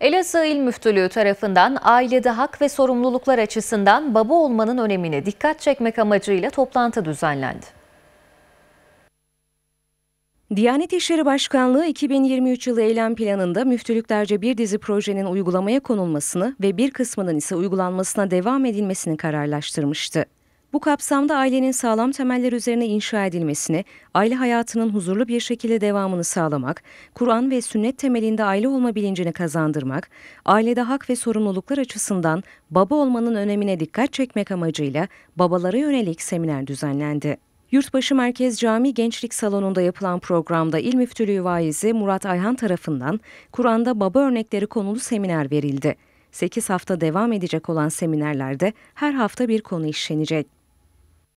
Elazığ İl Müftülüğü tarafından ailede hak ve sorumluluklar açısından baba olmanın önemine dikkat çekmek amacıyla toplantı düzenlendi. Diyanet İşleri Başkanlığı 2023 yılı eylem planında müftülüklerce bir dizi projenin uygulamaya konulmasını ve bir kısmının ise uygulanmasına devam edilmesini kararlaştırmıştı. Bu kapsamda ailenin sağlam temeller üzerine inşa edilmesini, aile hayatının huzurlu bir şekilde devamını sağlamak, Kur'an ve sünnet temelinde aile olma bilincini kazandırmak, ailede hak ve sorumluluklar açısından baba olmanın önemine dikkat çekmek amacıyla babalara yönelik seminer düzenlendi. Yurtbaşı Merkez Cami Gençlik Salonu'nda yapılan programda İl Müftülüğü Vaizi Murat Ayhan tarafından Kur'an'da baba örnekleri konulu seminer verildi. 8 hafta devam edecek olan seminerlerde her hafta bir konu işlenecek.